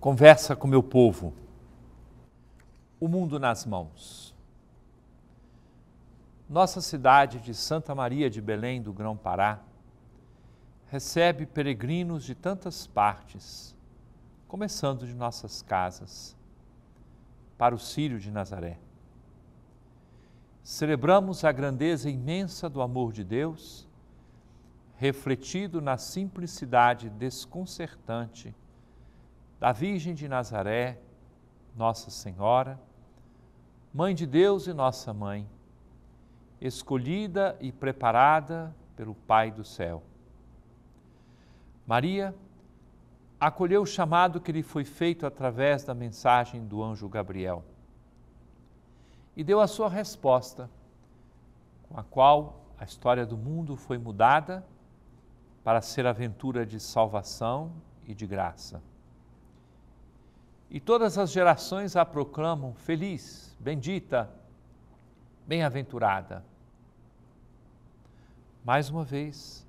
Conversa com meu povo. O mundo nas mãos. Nossa cidade de Santa Maria de Belém do Grão-Pará recebe peregrinos de tantas partes, começando de nossas casas, para o Círio de Nazaré. Celebramos a grandeza imensa do amor de Deus, refletido na simplicidade desconcertante da Virgem de Nazaré, Nossa Senhora, Mãe de Deus e Nossa Mãe, escolhida e preparada pelo Pai do céu. Maria acolheu o chamado que lhe foi feito através da mensagem do anjo Gabriel e deu a sua resposta, com a qual a história do mundo foi mudada para ser aventura de salvação e de graça e todas as gerações a proclamam feliz, bendita, bem-aventurada. Mais uma vez,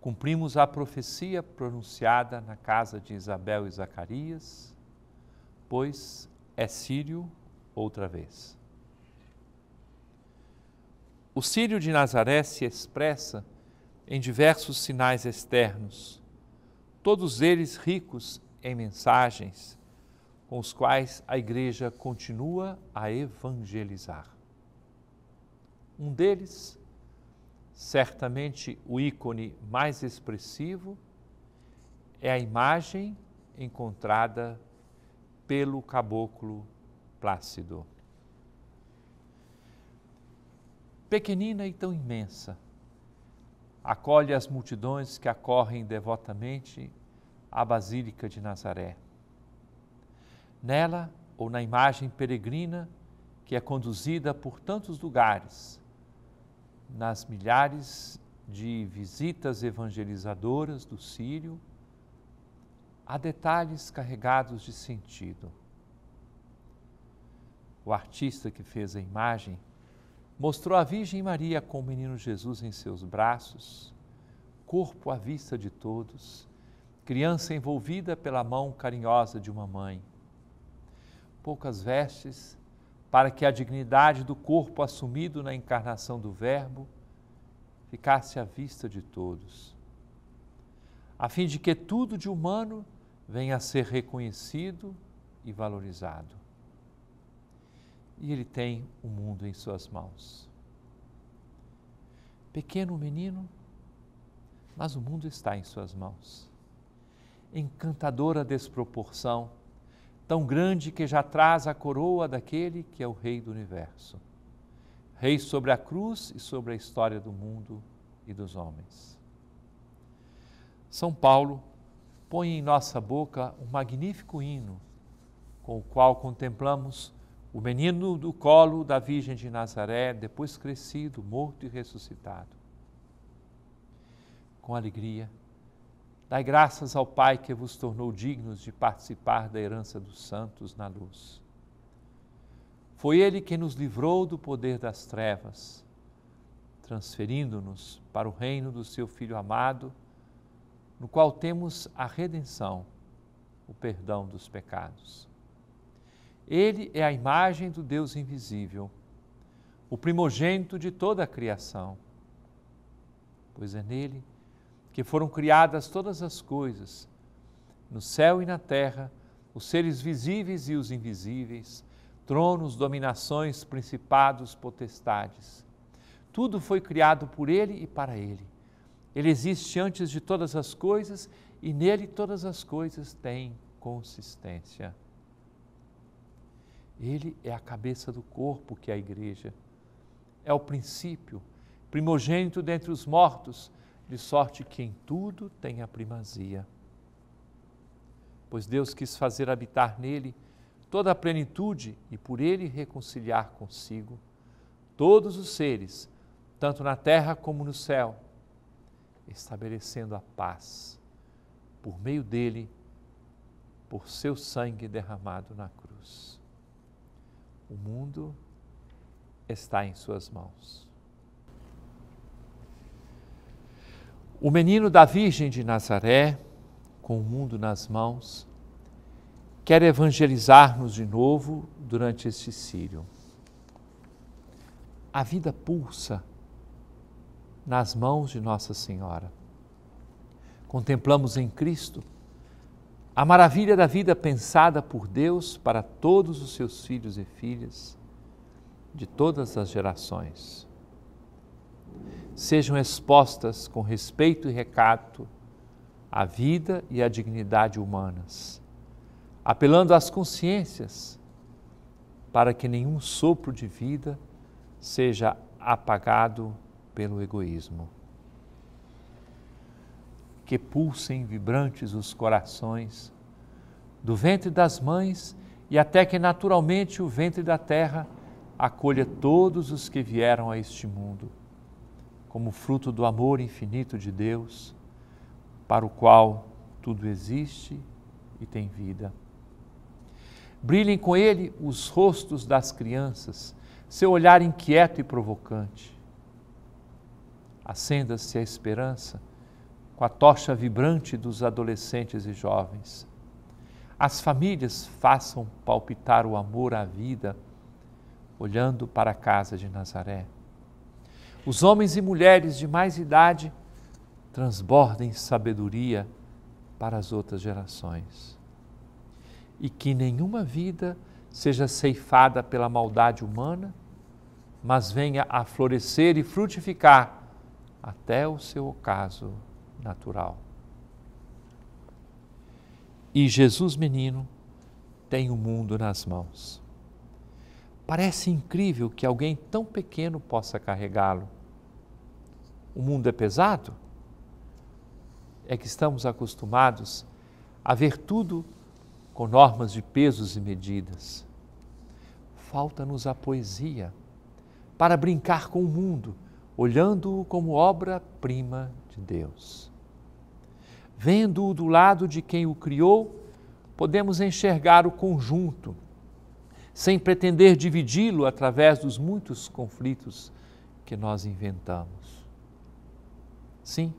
cumprimos a profecia pronunciada na casa de Isabel e Zacarias, pois é sírio outra vez. O sírio de Nazaré se expressa em diversos sinais externos, todos eles ricos em mensagens com os quais a Igreja continua a evangelizar. Um deles, certamente o ícone mais expressivo, é a imagem encontrada pelo caboclo Plácido. Pequenina e tão imensa, acolhe as multidões que acorrem devotamente à Basílica de Nazaré Nela, ou na imagem peregrina, que é conduzida por tantos lugares, nas milhares de visitas evangelizadoras do Sírio, há detalhes carregados de sentido. O artista que fez a imagem mostrou a Virgem Maria com o menino Jesus em seus braços, corpo à vista de todos, criança envolvida pela mão carinhosa de uma mãe poucas vestes, para que a dignidade do corpo assumido na encarnação do Verbo ficasse à vista de todos, a fim de que tudo de humano venha a ser reconhecido e valorizado. E ele tem o mundo em suas mãos. Pequeno menino, mas o mundo está em suas mãos. Encantadora desproporção tão grande que já traz a coroa daquele que é o Rei do universo, Rei sobre a cruz e sobre a história do mundo e dos homens. São Paulo põe em nossa boca um magnífico hino com o qual contemplamos o menino do colo da Virgem de Nazaré, depois crescido, morto e ressuscitado. Com alegria, Dai graças ao Pai que vos tornou dignos de participar da herança dos santos na luz. Foi Ele quem nos livrou do poder das trevas, transferindo-nos para o reino do Seu Filho amado, no qual temos a redenção, o perdão dos pecados. Ele é a imagem do Deus invisível, o primogênito de toda a criação, pois é nele que que foram criadas todas as coisas, no céu e na terra, os seres visíveis e os invisíveis, tronos, dominações, principados, potestades. Tudo foi criado por ele e para ele. Ele existe antes de todas as coisas e nele todas as coisas têm consistência. Ele é a cabeça do corpo que é a igreja. É o princípio, primogênito dentre os mortos, de sorte que em tudo tem a primazia. Pois Deus quis fazer habitar nele toda a plenitude e por ele reconciliar consigo todos os seres, tanto na terra como no céu, estabelecendo a paz por meio dele, por seu sangue derramado na cruz. O mundo está em suas mãos. O menino da Virgem de Nazaré, com o mundo nas mãos, quer evangelizar-nos de novo durante este sírio. A vida pulsa nas mãos de Nossa Senhora. Contemplamos em Cristo a maravilha da vida pensada por Deus para todos os seus filhos e filhas de todas as gerações sejam expostas com respeito e recato à vida e à dignidade humanas, apelando às consciências para que nenhum sopro de vida seja apagado pelo egoísmo. Que pulsem vibrantes os corações do ventre das mães e até que naturalmente o ventre da terra acolha todos os que vieram a este mundo como fruto do amor infinito de Deus, para o qual tudo existe e tem vida. Brilhem com ele os rostos das crianças, seu olhar inquieto e provocante. Acenda-se a esperança com a tocha vibrante dos adolescentes e jovens. As famílias façam palpitar o amor à vida, olhando para a casa de Nazaré os homens e mulheres de mais idade transbordem sabedoria para as outras gerações. E que nenhuma vida seja ceifada pela maldade humana, mas venha a florescer e frutificar até o seu ocaso natural. E Jesus menino tem o mundo nas mãos. Parece incrível que alguém tão pequeno possa carregá-lo o mundo é pesado? É que estamos acostumados a ver tudo com normas de pesos e medidas. Falta-nos a poesia para brincar com o mundo, olhando-o como obra-prima de Deus. Vendo-o do lado de quem o criou, podemos enxergar o conjunto, sem pretender dividi-lo através dos muitos conflitos que nós inventamos. Sim,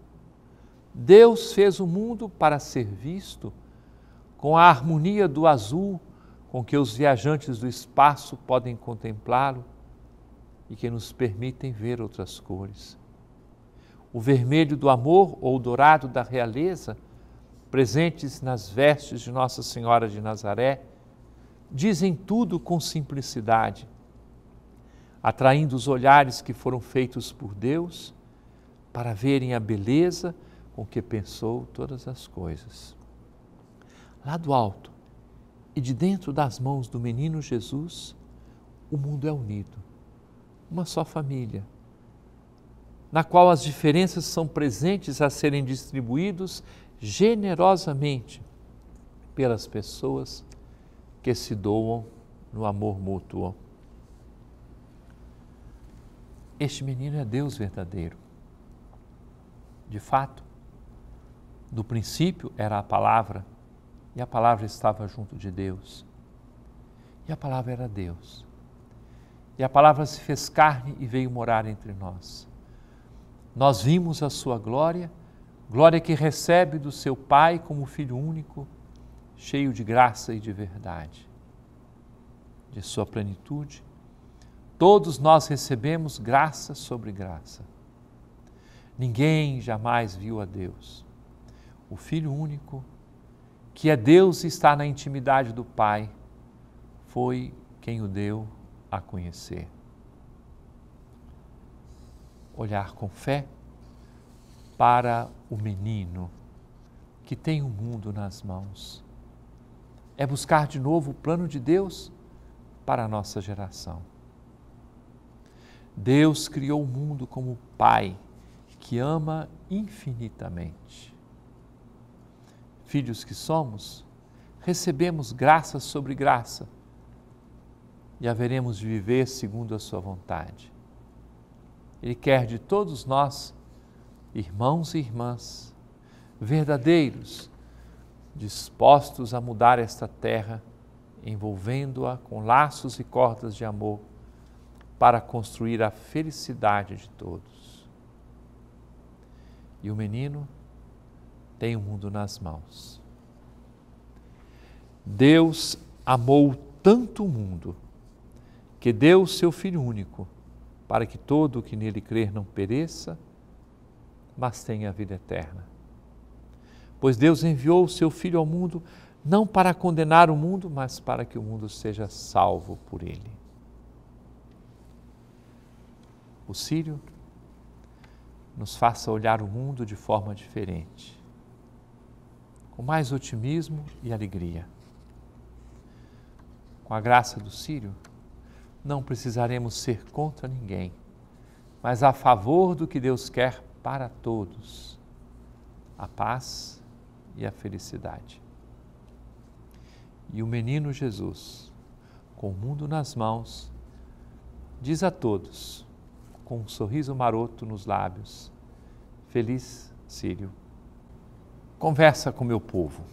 Deus fez o mundo para ser visto com a harmonia do azul com que os viajantes do espaço podem contemplá-lo e que nos permitem ver outras cores. O vermelho do amor ou o dourado da realeza, presentes nas vestes de Nossa Senhora de Nazaré, dizem tudo com simplicidade, atraindo os olhares que foram feitos por Deus para verem a beleza com que pensou todas as coisas. Lá do alto e de dentro das mãos do menino Jesus, o mundo é unido, uma só família, na qual as diferenças são presentes a serem distribuídos generosamente pelas pessoas que se doam no amor mútuo. Este menino é Deus verdadeiro de fato, do princípio era a palavra, e a palavra estava junto de Deus. E a palavra era Deus. E a palavra se fez carne e veio morar entre nós. Nós vimos a sua glória, glória que recebe do seu Pai como filho único, cheio de graça e de verdade. De sua plenitude, todos nós recebemos graça sobre graça. Ninguém jamais viu a Deus. O Filho único, que é Deus e está na intimidade do Pai, foi quem o deu a conhecer. Olhar com fé para o menino que tem o mundo nas mãos. É buscar de novo o plano de Deus para a nossa geração. Deus criou o mundo como Pai que ama infinitamente. Filhos que somos, recebemos graça sobre graça e haveremos de viver segundo a Sua vontade. Ele quer de todos nós, irmãos e irmãs, verdadeiros, dispostos a mudar esta terra, envolvendo-a com laços e cordas de amor, para construir a felicidade de todos e o menino tem o mundo nas mãos. Deus amou tanto o mundo que deu o seu Filho único, para que todo o que nele crer não pereça, mas tenha a vida eterna. Pois Deus enviou o seu Filho ao mundo não para condenar o mundo, mas para que o mundo seja salvo por ele. O Sírio nos faça olhar o mundo de forma diferente, com mais otimismo e alegria. Com a graça do Sírio, não precisaremos ser contra ninguém, mas a favor do que Deus quer para todos: a paz e a felicidade. E o menino Jesus, com o mundo nas mãos, diz a todos: com um sorriso maroto nos lábios. Feliz Sírio. Conversa com meu povo.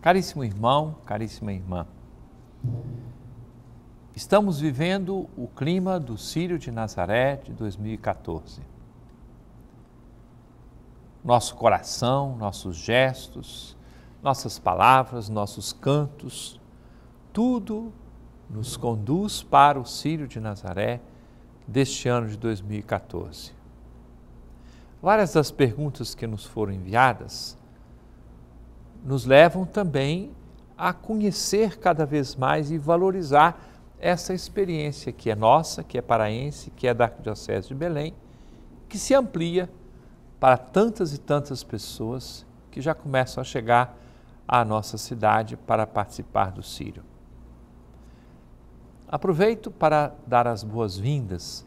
Caríssimo irmão, caríssima irmã. Estamos vivendo o clima do Sírio de Nazaré de 2014. Nosso coração, nossos gestos, nossas palavras, nossos cantos, tudo nos conduz para o Sírio de Nazaré deste ano de 2014. Várias das perguntas que nos foram enviadas nos levam também a conhecer cada vez mais e valorizar essa experiência que é nossa, que é paraense, que é da Arquidiocese de Belém, que se amplia para tantas e tantas pessoas que já começam a chegar à nossa cidade para participar do Sírio. Aproveito para dar as boas-vindas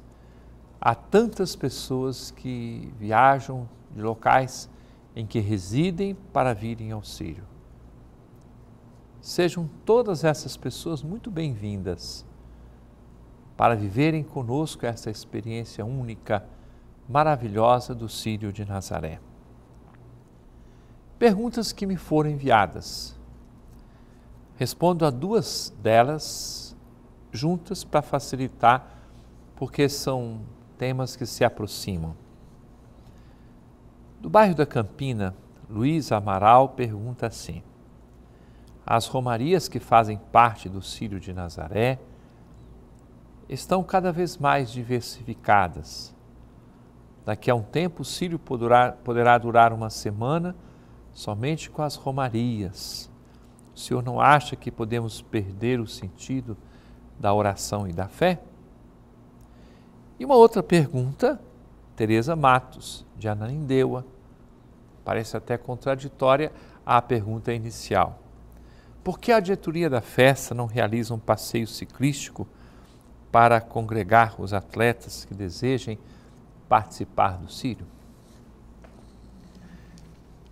a tantas pessoas que viajam de locais em que residem para virem ao Sírio. Sejam todas essas pessoas muito bem-vindas para viverem conosco essa experiência única, maravilhosa do Sírio de Nazaré. Perguntas que me foram enviadas. Respondo a duas delas juntas para facilitar, porque são temas que se aproximam. Do bairro da Campina, Luiz Amaral pergunta assim: As romarias que fazem parte do Círio de Nazaré estão cada vez mais diversificadas. Daqui a um tempo, o Círio poderá, poderá durar uma semana somente com as romarias. O senhor não acha que podemos perder o sentido da oração e da fé? E uma outra pergunta, Teresa Matos, de Ananindeua, parece até contraditória à pergunta inicial. Por que a diretoria da festa não realiza um passeio ciclístico para congregar os atletas que desejem participar do Sírio?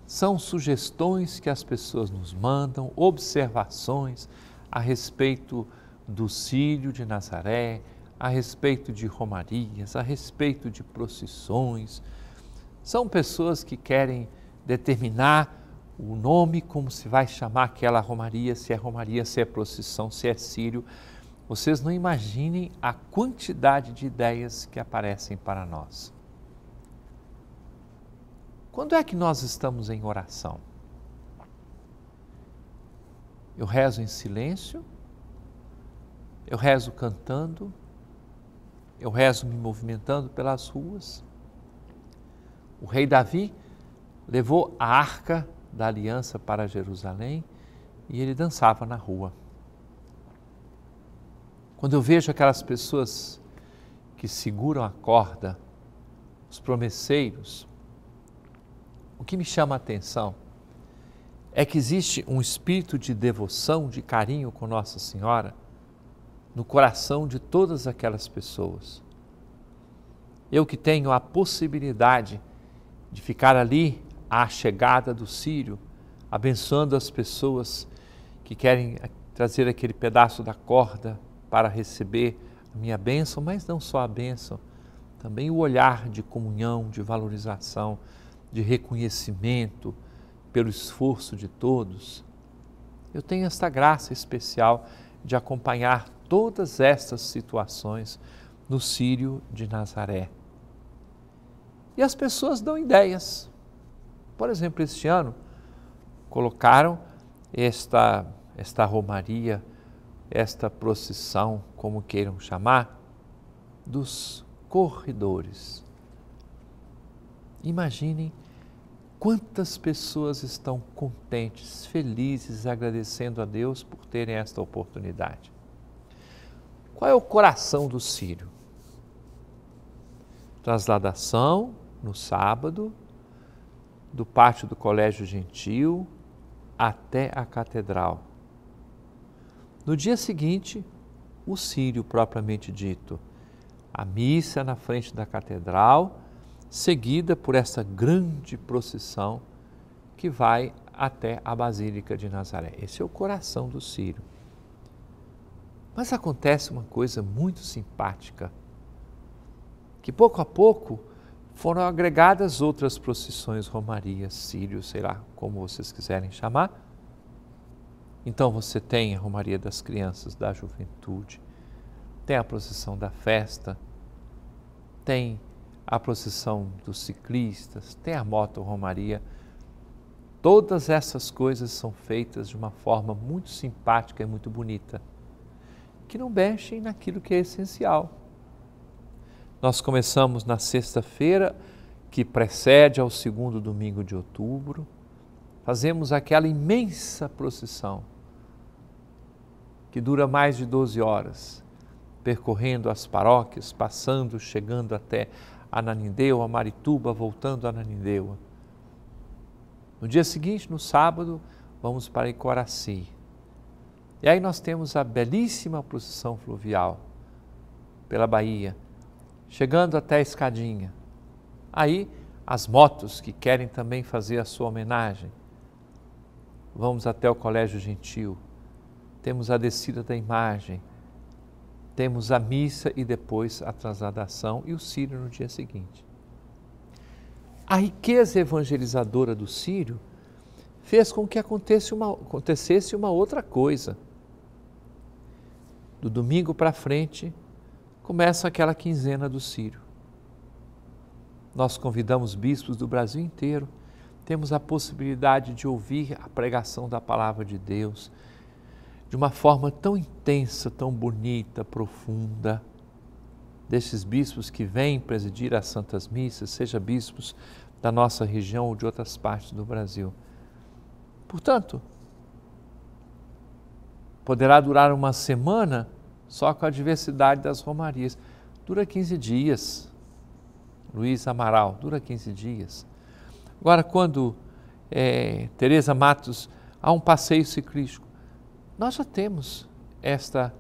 São sugestões que as pessoas nos mandam, observações a respeito do Círio de Nazaré, a respeito de romarias, a respeito de procissões. São pessoas que querem determinar o nome, como se vai chamar aquela romaria, se é romaria, se é procissão, se é sírio. Vocês não imaginem a quantidade de ideias que aparecem para nós. Quando é que nós estamos em oração? Eu rezo em silêncio eu rezo cantando, eu rezo me movimentando pelas ruas. O rei Davi levou a arca da aliança para Jerusalém e ele dançava na rua. Quando eu vejo aquelas pessoas que seguram a corda, os promesseiros, o que me chama a atenção é que existe um espírito de devoção, de carinho com Nossa Senhora no coração de todas aquelas pessoas. Eu que tenho a possibilidade de ficar ali à chegada do Sírio, abençoando as pessoas que querem trazer aquele pedaço da corda para receber a minha bênção, mas não só a bênção, também o olhar de comunhão, de valorização, de reconhecimento pelo esforço de todos. Eu tenho esta graça especial de acompanhar todas estas situações no Sírio de Nazaré. E as pessoas dão ideias. Por exemplo, este ano colocaram esta, esta romaria, esta procissão, como queiram chamar, dos corredores. Imaginem quantas pessoas estão contentes, felizes, agradecendo a Deus por terem esta oportunidade. Qual é o coração do sírio? Trasladação no sábado, do pátio do colégio gentil até a catedral. No dia seguinte, o sírio propriamente dito, a missa na frente da catedral, seguida por essa grande procissão que vai até a Basílica de Nazaré. Esse é o coração do sírio. Mas acontece uma coisa muito simpática, que pouco a pouco foram agregadas outras procissões, romarias, sírios, sei lá, como vocês quiserem chamar. Então você tem a Romaria das Crianças, da Juventude, tem a procissão da festa, tem a procissão dos ciclistas, tem a moto Romaria. Todas essas coisas são feitas de uma forma muito simpática e muito bonita que não mexem naquilo que é essencial. Nós começamos na sexta-feira, que precede ao segundo domingo de outubro, fazemos aquela imensa procissão que dura mais de 12 horas, percorrendo as paróquias, passando, chegando até Ananindeua, Marituba, voltando a Ananindeua. No dia seguinte, no sábado, vamos para Icoraci, e aí nós temos a belíssima procissão fluvial pela Bahia, chegando até a escadinha. Aí as motos que querem também fazer a sua homenagem. Vamos até o Colégio Gentil, temos a descida da imagem, temos a missa e depois a transladação e o Sírio no dia seguinte. A riqueza evangelizadora do Sírio fez com que acontecesse uma, acontecesse uma outra coisa do domingo para frente, começa aquela quinzena do Sírio. Nós convidamos bispos do Brasil inteiro, temos a possibilidade de ouvir a pregação da palavra de Deus de uma forma tão intensa, tão bonita, profunda. Desses bispos que vêm presidir as Santas Missas, seja bispos da nossa região ou de outras partes do Brasil. Portanto, poderá durar uma semana só com a diversidade das romarias. Dura 15 dias. Luiz Amaral, dura 15 dias. Agora, quando é, Teresa Matos há um passeio ciclístico, nós já temos esta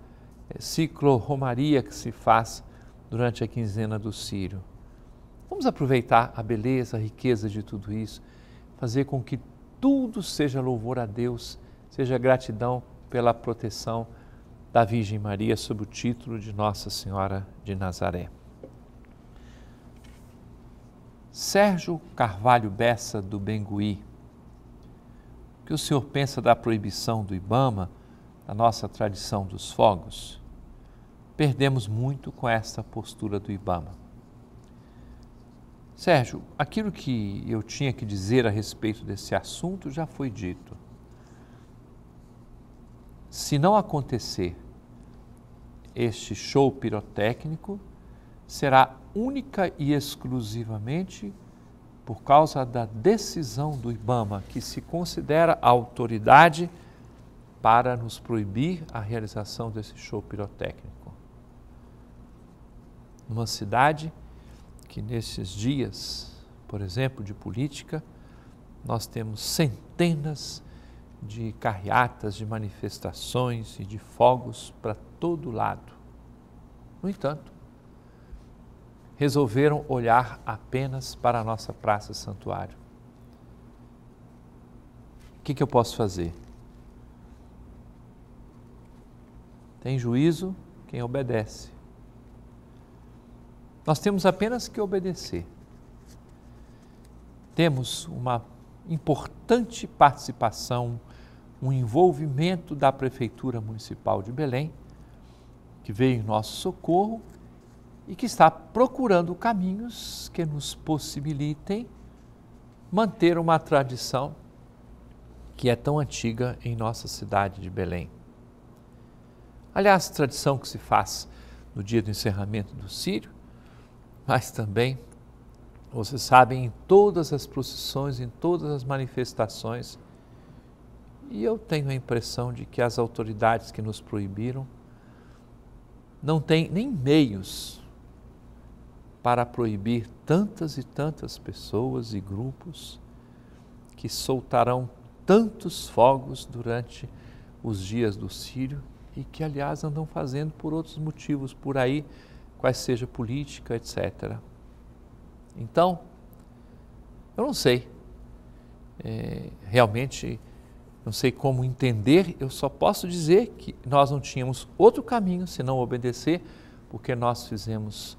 é, ciclo-romaria que se faz durante a quinzena do Sírio. Vamos aproveitar a beleza, a riqueza de tudo isso, fazer com que tudo seja louvor a Deus, seja gratidão pela proteção da Virgem Maria sob o título de Nossa Senhora de Nazaré. Sérgio Carvalho Bessa do Bengui. O que o senhor pensa da proibição do Ibama da nossa tradição dos fogos? Perdemos muito com esta postura do Ibama. Sérgio, aquilo que eu tinha que dizer a respeito desse assunto já foi dito. Se não acontecer este show pirotécnico, será única e exclusivamente por causa da decisão do IBAMA, que se considera a autoridade para nos proibir a realização desse show pirotécnico. Numa cidade que nesses dias, por exemplo, de política, nós temos centenas de carreatas, de manifestações e de fogos para todo lado. No entanto, resolveram olhar apenas para a nossa praça santuário. O que, que eu posso fazer? Tem juízo quem obedece. Nós temos apenas que obedecer. Temos uma importante participação, um envolvimento da Prefeitura Municipal de Belém, que veio em nosso socorro e que está procurando caminhos que nos possibilitem manter uma tradição que é tão antiga em nossa cidade de Belém. Aliás, tradição que se faz no dia do encerramento do Sírio, mas também vocês sabem em todas as procissões, em todas as manifestações. E eu tenho a impressão de que as autoridades que nos proibiram não têm nem meios para proibir tantas e tantas pessoas e grupos que soltarão tantos fogos durante os dias do Sírio e que, aliás, andam fazendo por outros motivos por aí, quais seja política, etc. Então, eu não sei. É, realmente, não sei como entender, eu só posso dizer que nós não tínhamos outro caminho senão obedecer, porque nós fizemos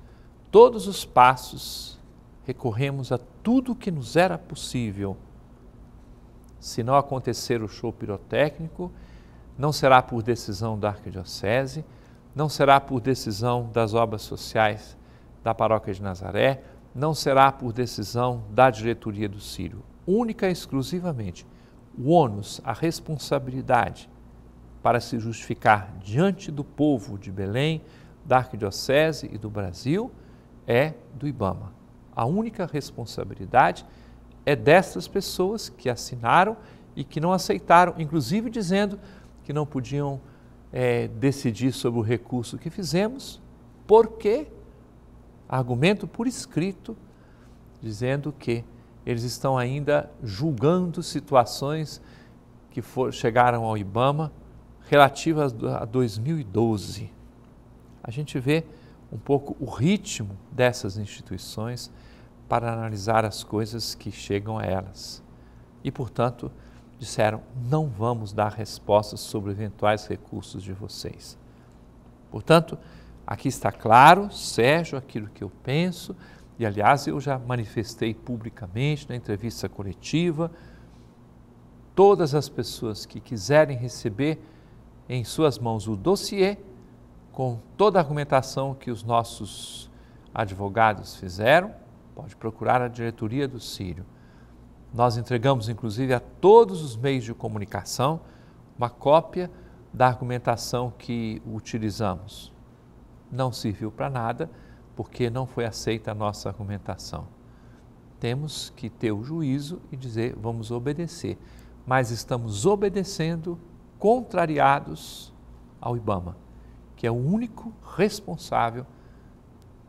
todos os passos, recorremos a tudo que nos era possível. Se não acontecer o show pirotécnico, não será por decisão da Arquidiocese, não será por decisão das obras sociais da Paróquia de Nazaré, não será por decisão da diretoria do Sírio. única e exclusivamente o ônus, a responsabilidade para se justificar diante do povo de Belém, da Arquidiocese e do Brasil é do Ibama. A única responsabilidade é dessas pessoas que assinaram e que não aceitaram, inclusive dizendo que não podiam é, decidir sobre o recurso que fizemos, porque argumento por escrito, dizendo que eles estão ainda julgando situações que for, chegaram ao IBAMA relativas a 2012. A gente vê um pouco o ritmo dessas instituições para analisar as coisas que chegam a elas. E, portanto, disseram: não vamos dar respostas sobre eventuais recursos de vocês. Portanto, Aqui está claro, Sérgio, aquilo que eu penso, e aliás eu já manifestei publicamente na entrevista coletiva. Todas as pessoas que quiserem receber em suas mãos o dossiê, com toda a argumentação que os nossos advogados fizeram, pode procurar a diretoria do Sírio. Nós entregamos, inclusive, a todos os meios de comunicação uma cópia da argumentação que utilizamos não serviu para nada, porque não foi aceita a nossa argumentação. Temos que ter o juízo e dizer, vamos obedecer. Mas estamos obedecendo, contrariados ao IBAMA, que é o único responsável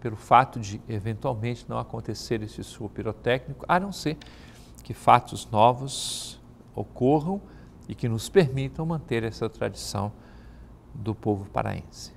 pelo fato de eventualmente não acontecer esse suor pirotécnico, a não ser que fatos novos ocorram e que nos permitam manter essa tradição do povo paraense.